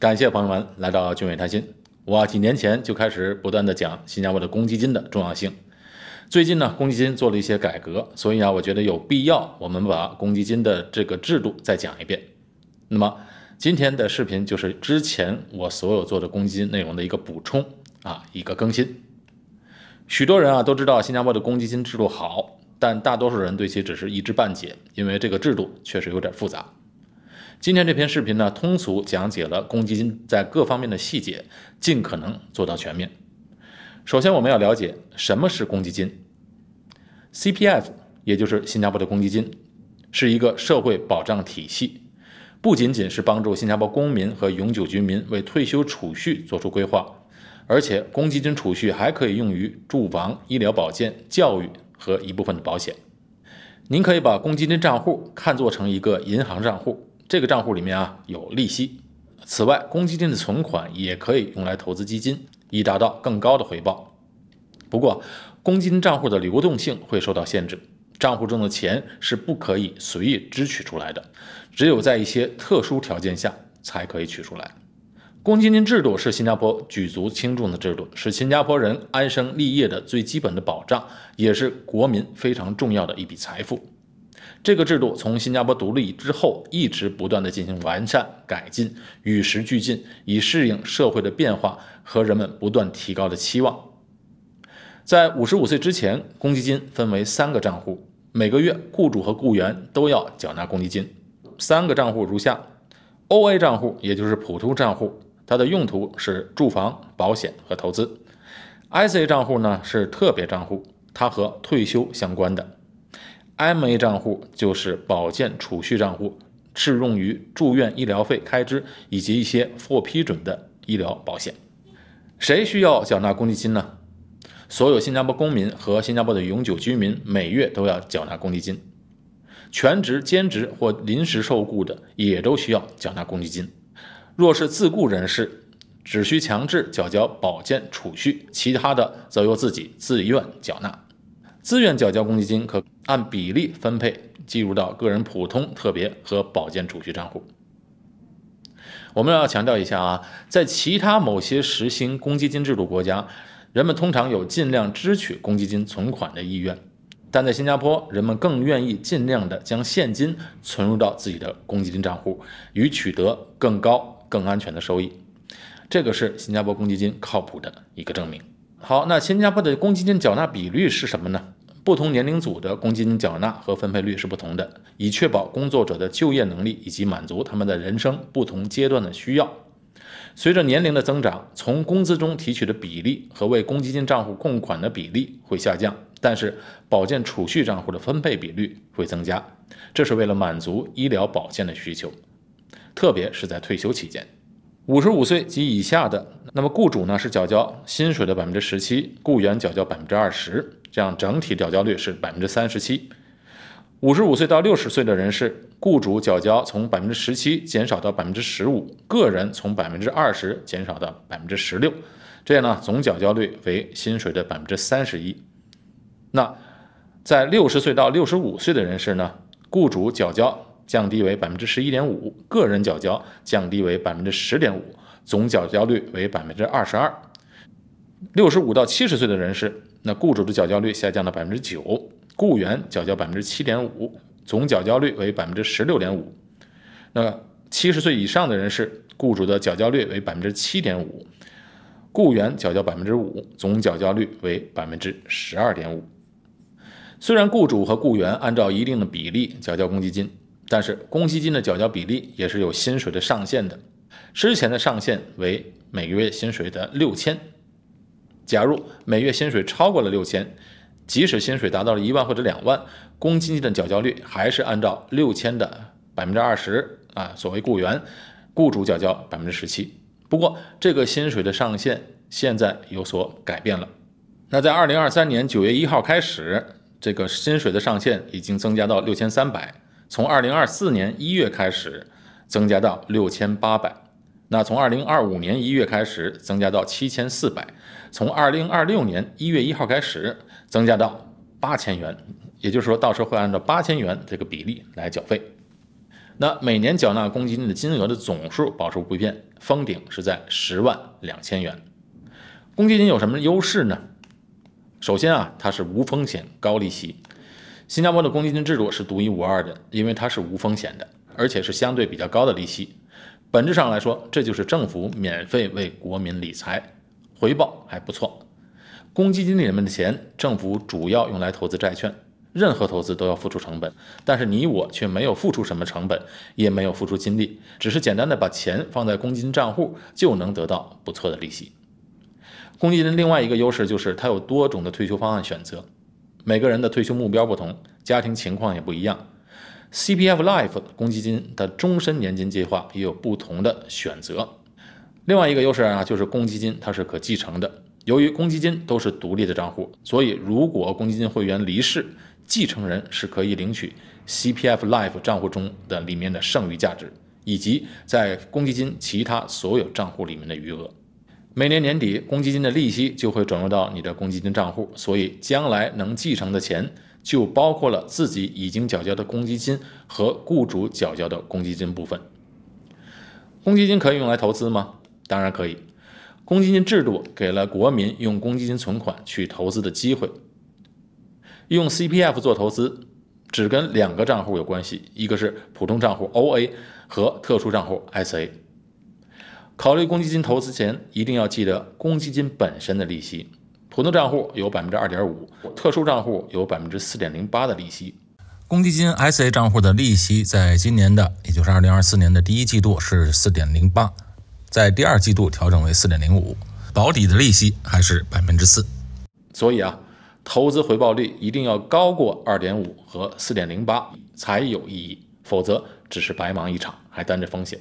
感谢朋友们来到君伟谈心。我几年前就开始不断的讲新加坡的公积金的重要性。最近呢，公积金做了一些改革，所以啊，我觉得有必要我们把公积金的这个制度再讲一遍。那么今天的视频就是之前我所有做的公积金内容的一个补充啊，一个更新。许多人啊都知道新加坡的公积金制度好，但大多数人对其只是一知半解，因为这个制度确实有点复杂。今天这篇视频呢，通俗讲解了公积金在各方面的细节，尽可能做到全面。首先，我们要了解什么是公积金，CPF，也就是新加坡的公积金，是一个社会保障体系，不仅仅是帮助新加坡公民和永久居民为退休储蓄做出规划，而且公积金储蓄还可以用于住房、医疗保健、教育和一部分的保险。您可以把公积金账户看作成一个银行账户。这个账户里面啊有利息。此外，公积金的存款也可以用来投资基金，以达到更高的回报。不过，公积金账户的流动性会受到限制，账户中的钱是不可以随意支取出来的，只有在一些特殊条件下才可以取出来。公积金制度是新加坡举足轻重的制度，是新加坡人安身立业的最基本的保障，也是国民非常重要的一笔财富。这个制度从新加坡独立之后，一直不断的进行完善改进，与时俱进，以适应社会的变化和人们不断提高的期望。在五十五岁之前，公积金分为三个账户，每个月雇主和雇员都要缴纳公积金。三个账户如下：O A 账户，也就是普通账户，它的用途是住房、保险和投资；I C 账户呢是特别账户，它和退休相关的。MA 账户就是保健储蓄账户，适用于住院医疗费开支以及一些获批准的医疗保险。谁需要缴纳公积金呢？所有新加坡公民和新加坡的永久居民每月都要缴纳公积金，全职、兼职或临时受雇的也都需要缴纳公积金。若是自雇人士，只需强制缴交保健储蓄，其他的则由自己自愿缴纳。自愿缴交公积金可。按比例分配计入到个人普通、特别和保健储蓄账户。我们要强调一下啊，在其他某些实行公积金制度国家，人们通常有尽量支取公积金存款的意愿，但在新加坡，人们更愿意尽量的将现金存入到自己的公积金账户，以取得更高、更安全的收益。这个是新加坡公积金靠谱的一个证明。好，那新加坡的公积金缴纳比率是什么呢？不同年龄组的公积金缴纳和分配率是不同的，以确保工作者的就业能力以及满足他们的人生不同阶段的需要。随着年龄的增长，从工资中提取的比例和为公积金账户供款的比例会下降，但是保健储蓄账户的分配比率会增加，这是为了满足医疗保健的需求，特别是在退休期间。五十五岁及以下的，那么雇主呢是缴交薪水的百分之十七，雇员缴交百分之二十。这样整体缴交率是百分之三十七，五十五岁到六十岁的人士，雇主缴交从百分之十七减少到百分之十五，个人从百分之二十减少到百分之十六，这样呢总缴交率为薪水的百分之三十一。那在六十岁到六十五岁的人士呢，雇主缴交降低为百分之十一点五，个人缴交降低为百分之十点五，总缴交率为百分之二十二。六十五到七十岁的人士。那雇主的缴交率下降了百分之九，雇员缴交百分之七点五，总缴交率为百分之十六点五。那七十岁以上的人士，雇主的缴交率为百分之七点五，雇员缴交百分之五，总缴交率为百分之十二点五。虽然雇主和雇员按照一定的比例缴交公积金，但是公积金的缴交比例也是有薪水的上限的，之前的上限为每个月薪水的六千。假如每月薪水超过了六千，即使薪水达到了一万或者两万，公积金的缴交率还是按照六千的百分之二十啊，所谓雇员，雇主缴交百分之十七。不过，这个薪水的上限现在有所改变了。那在二零二三年九月一号开始，这个薪水的上限已经增加到六千三百。从二零二四年一月开始，增加到六千八百。那从二零二五年一月开始，增加到七千四百。从二零二六年一月一号开始，增加到八千元，也就是说，到时候会按照八千元这个比例来缴费。那每年缴纳公积金的金额的总数保持不变，封顶是在十万两千元。公积金有什么优势呢？首先啊，它是无风险、高利息。新加坡的公积金制度是独一无二的，因为它是无风险的，而且是相对比较高的利息。本质上来说，这就是政府免费为国民理财。回报还不错。公积金里面的钱，政府主要用来投资债券。任何投资都要付出成本，但是你我却没有付出什么成本，也没有付出精力，只是简单的把钱放在公积金账户就能得到不错的利息。公积金另外一个优势就是它有多种的退休方案选择。每个人的退休目标不同，家庭情况也不一样。CPF Life 公积金的终身年金计划也有不同的选择。另外一个优势啊，就是公积金它是可继承的。由于公积金都是独立的账户，所以如果公积金会员离世，继承人是可以领取 CPF Life 账户中的里面的剩余价值，以及在公积金其他所有账户里面的余额。每年年底，公积金的利息就会转入到你的公积金账户，所以将来能继承的钱就包括了自己已经缴交的公积金和雇主缴交的公积金部分。公积金可以用来投资吗？当然可以，公积金制度给了国民用公积金存款去投资的机会。用 CPF 做投资，只跟两个账户有关系，一个是普通账户 OA 和特殊账户 SA。考虑公积金投资前，一定要记得公积金本身的利息，普通账户有百分之二点五，特殊账户有百分之四点零八的利息。公积金 SA 账户的利息，在今年的，也就是二零二四年的第一季度是四点零八。在第二季度调整为四点零五，保底的利息还是百分之四，所以啊，投资回报率一定要高过二点五和四点零八才有意义，否则只是白忙一场，还担着风险。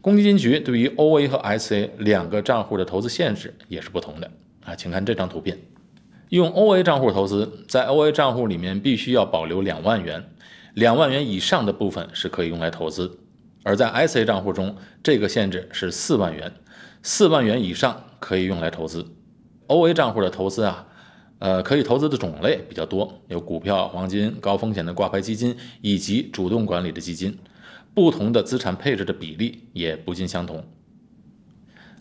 公积金局对于 O A 和 S A 两个账户的投资限制也是不同的啊，请看这张图片，用 O A 账户投资，在 O A 账户里面必须要保留两万元，两万元以上的部分是可以用来投资。而在 S A 账户中，这个限制是四万元，四万元以上可以用来投资。O A 账户的投资啊，呃，可以投资的种类比较多，有股票、黄金、高风险的挂牌基金以及主动管理的基金，不同的资产配置的比例也不尽相同。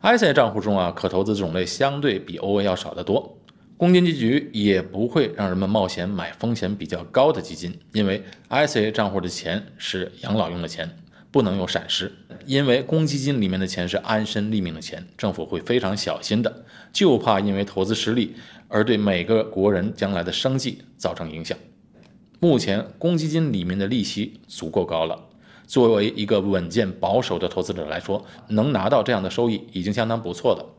S A 账户中啊，可投资种类相对比 O A 要少得多，公积金局也不会让人们冒险买风险比较高的基金，因为 S A 账户的钱是养老用的钱。不能有闪失，因为公积金里面的钱是安身立命的钱，政府会非常小心的，就怕因为投资失利而对每个国人将来的生计造成影响。目前公积金里面的利息足够高了，作为一个稳健保守的投资者来说，能拿到这样的收益已经相当不错了。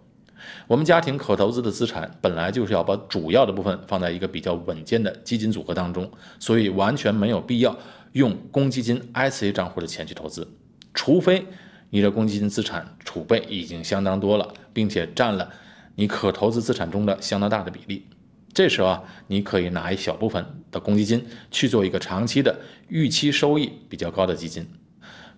我们家庭可投资的资产本来就是要把主要的部分放在一个比较稳健的基金组合当中，所以完全没有必要用公积金 SC 账户的钱去投资，除非你的公积金资产储备已经相当多了，并且占了你可投资资产中的相当大的比例，这时候啊，你可以拿一小部分的公积金去做一个长期的预期收益比较高的基金。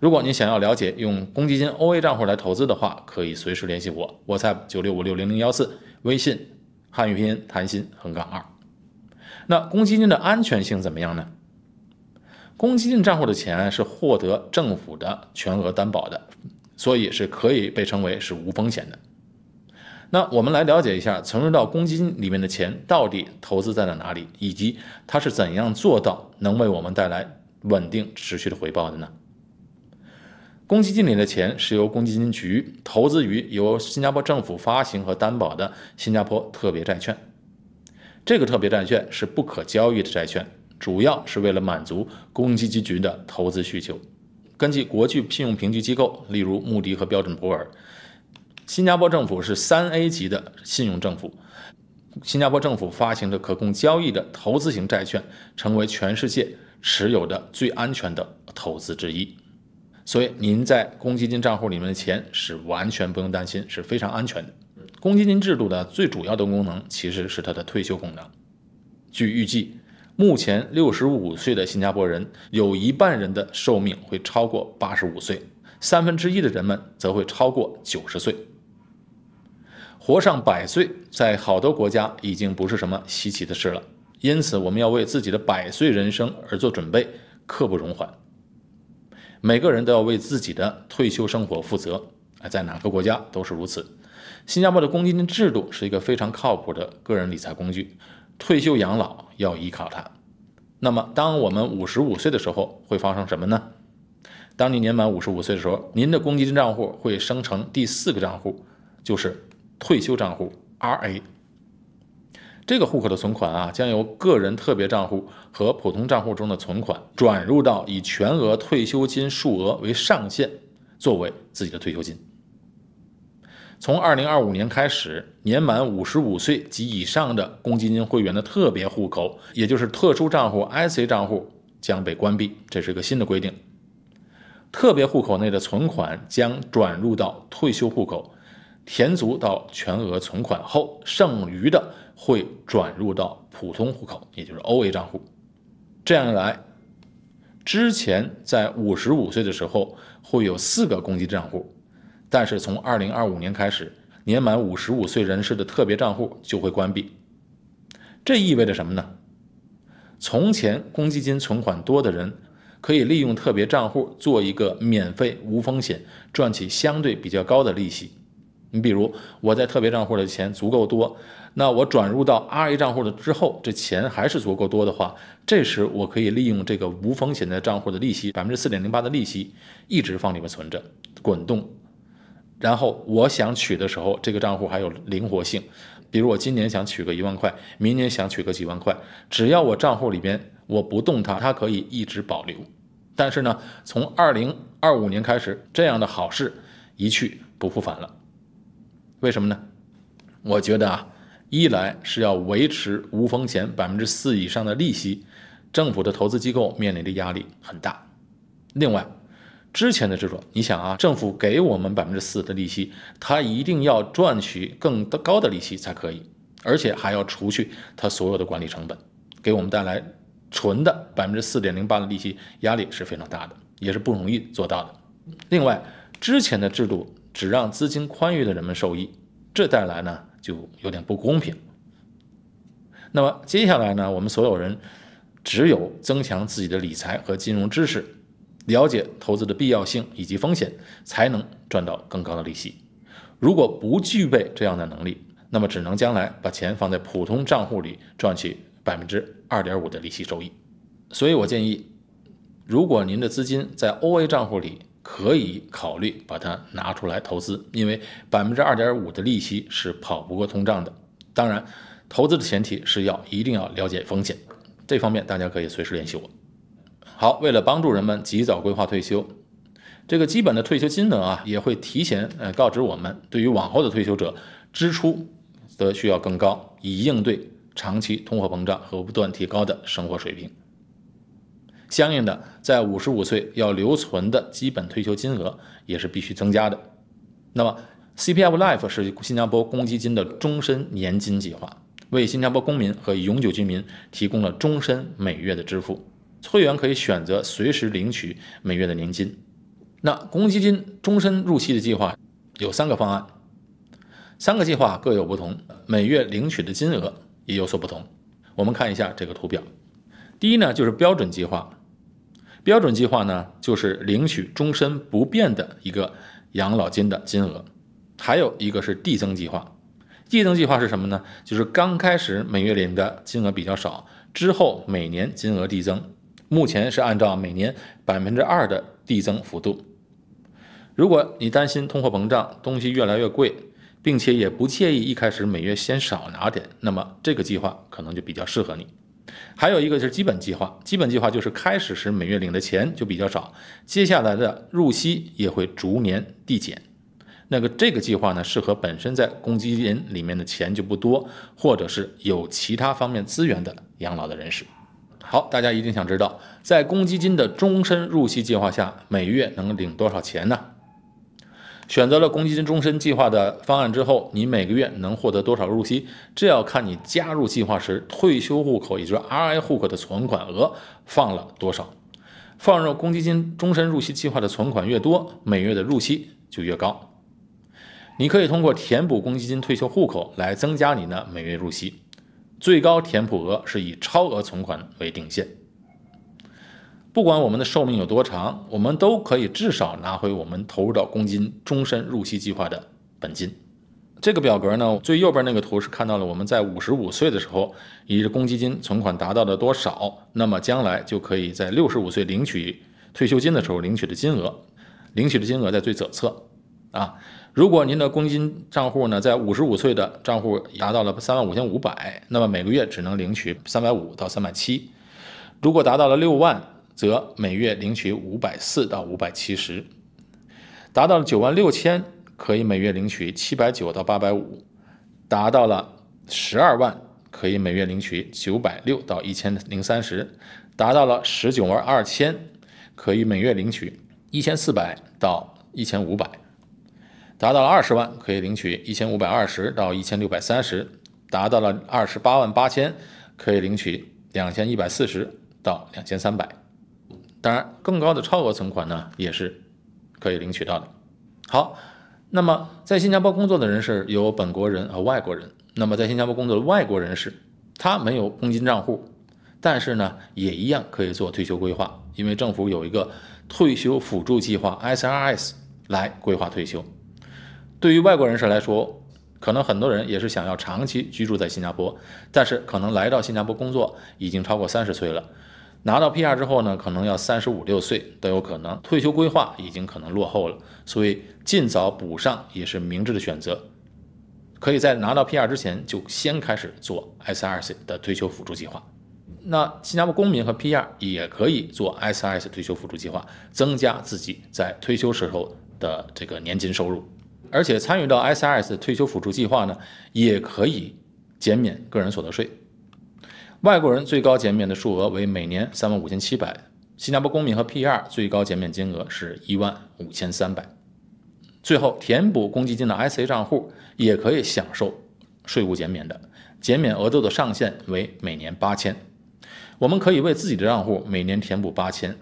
如果您想要了解用公积金 OA 账户来投资的话，可以随时联系我，我 p 九六五六零零幺四，微信汉语拼音谈心横杠二。那公积金的安全性怎么样呢？公积金账户的钱是获得政府的全额担保的，所以是可以被称为是无风险的。那我们来了解一下，存入到公积金里面的钱到底投资在了哪里，以及它是怎样做到能为我们带来稳定持续的回报的呢？公积金里的钱是由公积金局投资于由新加坡政府发行和担保的新加坡特别债券。这个特别债券是不可交易的债券，主要是为了满足公积金局的投资需求。根据国际信用评级机构，例如穆迪和标准普尔，新加坡政府是三 A 级的信用政府。新加坡政府发行的可供交易的投资型债券，成为全世界持有的最安全的投资之一。所以，您在公积金账户里面的钱是完全不用担心，是非常安全的。公积金制度的最主要的功能其实是它的退休功能。据预计，目前六十五岁的新加坡人有一半人的寿命会超过八十五岁，三分之一的人们则会超过九十岁。活上百岁在好多国家已经不是什么稀奇的事了，因此我们要为自己的百岁人生而做准备，刻不容缓。每个人都要为自己的退休生活负责，在哪个国家都是如此。新加坡的公积金制度是一个非常靠谱的个人理财工具，退休养老要依靠它。那么，当我们五十五岁的时候会发生什么呢？当你年满五十五岁的时候，您的公积金账户会生成第四个账户，就是退休账户 （RA）。这个户口的存款啊，将由个人特别账户和普通账户中的存款转入到以全额退休金数额为上限，作为自己的退休金。从二零二五年开始，年满五十五岁及以上的公积金会员的特别户口，也就是特殊账户 （IC 账户）将被关闭。这是一个新的规定。特别户口内的存款将转入到退休户口，填足到全额存款后，剩余的。会转入到普通户口，也就是 OA 账户。这样一来，之前在五十五岁的时候会有四个公积金账户，但是从二零二五年开始，年满五十五岁人士的特别账户就会关闭。这意味着什么呢？从前，公积金存款多的人可以利用特别账户做一个免费无风险、赚取相对比较高的利息。你比如，我在特别账户的钱足够多，那我转入到 RA 账户的之后，这钱还是足够多的话，这时我可以利用这个无风险的账户的利息，百分之四点零八的利息，一直放里面存着，滚动。然后我想取的时候，这个账户还有灵活性，比如我今年想取个一万块，明年想取个几万块，只要我账户里边我不动它，它可以一直保留。但是呢，从二零二五年开始，这样的好事一去不复返了。为什么呢？我觉得啊，一来是要维持无风险百分之四以上的利息，政府的投资机构面临的压力很大。另外，之前的制度，你想啊，政府给我们百分之四的利息，他一定要赚取更高的利息才可以，而且还要除去他所有的管理成本，给我们带来纯的百分之四点零八的利息压力是非常大的，也是不容易做到的。另外，之前的制度。只让资金宽裕的人们受益，这带来呢就有点不公平。那么接下来呢，我们所有人只有增强自己的理财和金融知识，了解投资的必要性以及风险，才能赚到更高的利息。如果不具备这样的能力，那么只能将来把钱放在普通账户里，赚取百分之二点五的利息收益。所以我建议，如果您的资金在 OA 账户里，可以考虑把它拿出来投资，因为百分之二点五的利息是跑不过通胀的。当然，投资的前提是要一定要了解风险，这方面大家可以随时联系我。好，为了帮助人们及早规划退休，这个基本的退休金额啊，也会提前呃告知我们。对于往后的退休者，支出则需要更高，以应对长期通货膨胀和不断提高的生活水平。相应的，在五十五岁要留存的基本退休金额也是必须增加的。那么，CPF Life 是新加坡公积金的终身年金计划，为新加坡公民和永久居民提供了终身每月的支付。会员可以选择随时领取每月的年金。那公积金终身入息的计划有三个方案，三个计划各有不同，每月领取的金额也有所不同。我们看一下这个图表。第一呢，就是标准计划。标准计划呢，就是领取终身不变的一个养老金的金额，还有一个是递增计划。递增计划是什么呢？就是刚开始每月领的金额比较少，之后每年金额递增。目前是按照每年百分之二的递增幅度。如果你担心通货膨胀，东西越来越贵，并且也不介意一开始每月先少拿点，那么这个计划可能就比较适合你。还有一个就是基本计划，基本计划就是开始时每月领的钱就比较少，接下来的入息也会逐年递减。那个这个计划呢，适合本身在公积金里面的钱就不多，或者是有其他方面资源的养老的人士。好，大家一定想知道，在公积金的终身入息计划下，每月能领多少钱呢？选择了公积金终身计划的方案之后，你每个月能获得多少入息？这要看你加入计划时退休户口，也就是 RI 户口的存款额放了多少。放入公积金终身入息计划的存款越多，每月的入息就越高。你可以通过填补公积金退休户口来增加你的每月入息，最高填补额是以超额存款为定限。不管我们的寿命有多长，我们都可以至少拿回我们投入到公积金终身入息计划的本金。这个表格呢，最右边那个图是看到了我们在五十五岁的时候，以公积金存款达到了多少，那么将来就可以在六十五岁领取退休金的时候领取的金额，领取的金额在最左侧啊。如果您的公积金账户呢，在五十五岁的账户达到了三万五千五百，那么每个月只能领取三百五到三百七。如果达到了六万，则每月领取五百四到五百七十，达到了九万六千，可以每月领取七百九到八百五，达到了十二万，可以每月领取九百六到一千零三十，达到了十九万二千，可以每月领取一千四百到一千五百，达到了二十万，可以领取一千五百二十到一千六百三十，达到了二十八万八千，可以领取两千一百四十到两千三百。当然，更高的超额存款呢，也是可以领取到的。好，那么在新加坡工作的人士，有本国人和外国人。那么在新加坡工作的外国人士，他没有公积金账户，但是呢，也一样可以做退休规划，因为政府有一个退休辅助计划 SRS 来规划退休。对于外国人士来说，可能很多人也是想要长期居住在新加坡，但是可能来到新加坡工作已经超过三十岁了。拿到 PR 之后呢，可能要三十五六岁都有可能，退休规划已经可能落后了，所以尽早补上也是明智的选择。可以在拿到 PR 之前就先开始做 SRS 的退休辅助计划。那新加坡公民和 PR 也可以做 SRS 退休辅助计划，增加自己在退休时候的这个年金收入。而且参与到 SRS 退休辅助计划呢，也可以减免个人所得税。外国人最高减免的数额为每年三万五千七百，新加坡公民和 P.R. 最高减免金额是一万五千三百。最后，填补公积金的 s a 账户也可以享受税务减免的，减免额度的上限为每年八千。我们可以为自己的账户每年填补八千，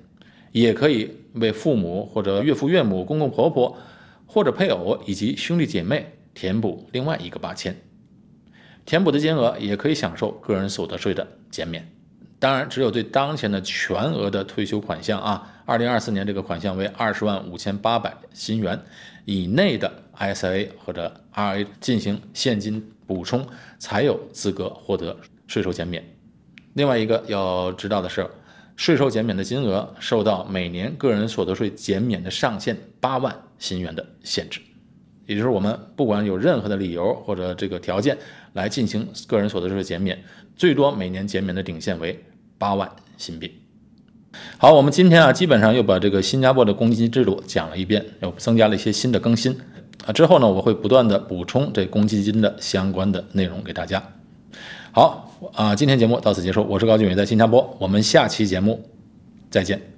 也可以为父母或者岳父岳母、公公婆婆或者配偶以及兄弟姐妹填补另外一个八千。填补的金额也可以享受个人所得税的。减免，当然，只有对当前的全额的退休款项啊，二零二四年这个款项为二十万五千八百新元以内的 ISA 或者 RA 进行现金补充，才有资格获得税收减免。另外一个要知道的是，税收减免的金额受到每年个人所得税减免的上限八万新元的限制。也就是我们不管有任何的理由或者这个条件来进行个人所得税减免，最多每年减免的顶限为八万新币。好，我们今天啊基本上又把这个新加坡的公积金制度讲了一遍，又增加了一些新的更新啊。之后呢，我会不断的补充这公积金的相关的内容给大家。好啊，今天节目到此结束，我是高俊伟，在新加坡，我们下期节目再见。